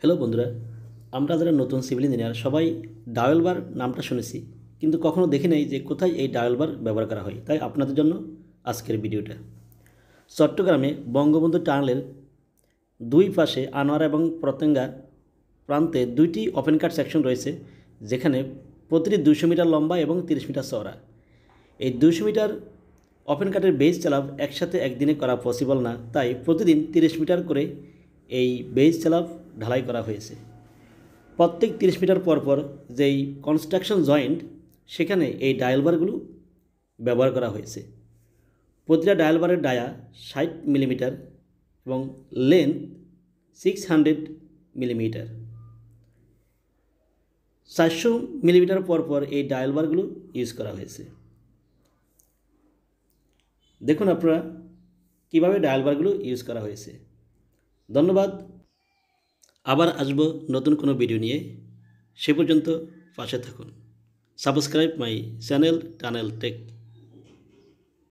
hello বন্ধুরা আমরা যারা নতুন সিভিল ইঞ্জিনিয়ার সবাই ডায়াল বার নামটা শুনেছি কিন্তু কখনও দেখি নাই যে কোথায় এই ডায়াল বার ব্যবহার করা হয় তাই আপনাদের জন্য আজকের ভিডিওটা চট্টগ্রামে বঙ্গবন্ধু টানেলের দুই পাশে আনোয়ার এবং প্রত্যঙ্গা প্রান্তে দুইটি ওপেন কাট সেকশন রয়েছে যেখানে প্রতিটি দুশো মিটার লম্বা এবং তিরিশ মিটার চওড়া এই দুশো মিটার ওপেন কাটের বেজ চালাব একসাথে একদিনে করা পসিবল না তাই প্রতিদিন তিরিশ মিটার করে এই বেজ চালাব ঢালাই করা হয়েছে প্রত্যেক তিরিশ মিটার পরপর যেই কনস্ট্রাকশন জয়েন্ট সেখানে এই ডায়ালবারগুলো ব্যবহার করা হয়েছে প্রতিটা ডায়ালবারের ডায়া ষাট মিলিমিটার এবং লেন্থ সিক্স হান্ড্রেড মিলিমিটার চারশো মিলিমিটার পরপর এই ডায়ালবারগুলো ইউজ করা হয়েছে দেখুন আপনারা কীভাবে ডায়ালবারগুলো ইউজ করা হয়েছে ধন্যবাদ আবার আসবো নতুন কোনো ভিডিও নিয়ে সে পর্যন্ত পাশে থাকুন subscribe my channel tunnel take